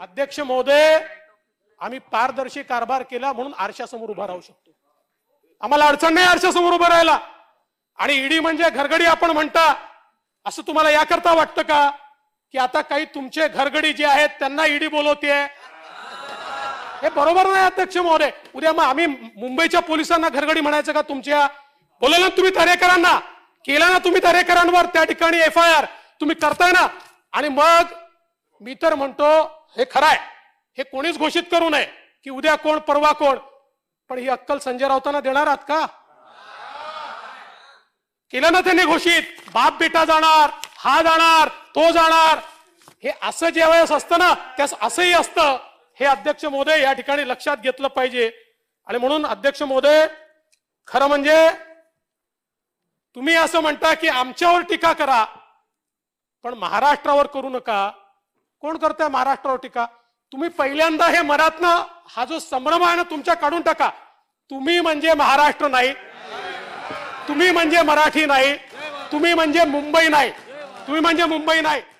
अध्यक्ष महोदय आम्ही पारदर्शी कारभार केला म्हणून आरशासमोर उभा राहू शकतो आम्हाला अडचण नाही आरशासमोर उभा राहायला आणि ईडी म्हणजे घरगडी आपण म्हणता असं तुम्हाला याकरता वाटतं का की आता काही तुमचे घरगडी जे आहेत त्यांना ईडी बोलवते हे बरोबर नाही अध्यक्ष महोदय उद्या मग आम्ही मुंबईच्या पोलिसांना घरगडी म्हणायचं का तुमच्या बोला ना तुम्ही दरेकरांना केला ना तुम्ही तारेकरांवर त्या ठिकाणी एफ आय आर तुम्ही करताय ना आणि मग मी तर म्हणतो हे खरं आहे हे कोणीच घोषित करू नये की उद्या कोण परवा कोण पण ही अक्कल संजय राऊतांना देणार आहात का केलं ना त्यांनी घोषित बाप बेटा जाणार हा जाणार तो जाणार हे असं वेळेस असतं ना त्यास असंही असतं हे अध्यक्ष मोदय या ठिकाणी लक्षात घेतलं पाहिजे आणि म्हणून अध्यक्ष मोदय खरं म्हणजे तुम्ही असं म्हणता की आमच्यावर टीका करा पण महाराष्ट्रावर करू नका कोण करतंय महाराष्ट्रावर टीका तुम्ही पहिल्यांदा हे मनातनं हा जो संभ्रम आहे ना तुमच्या काढून टाका तुम्ही म्हणजे महाराष्ट्र नाही तुम्ही म्हणजे मराठी नाही तुम्ही म्हणजे मुंबई नाही तुम्ही म्हणजे मुंबई नाही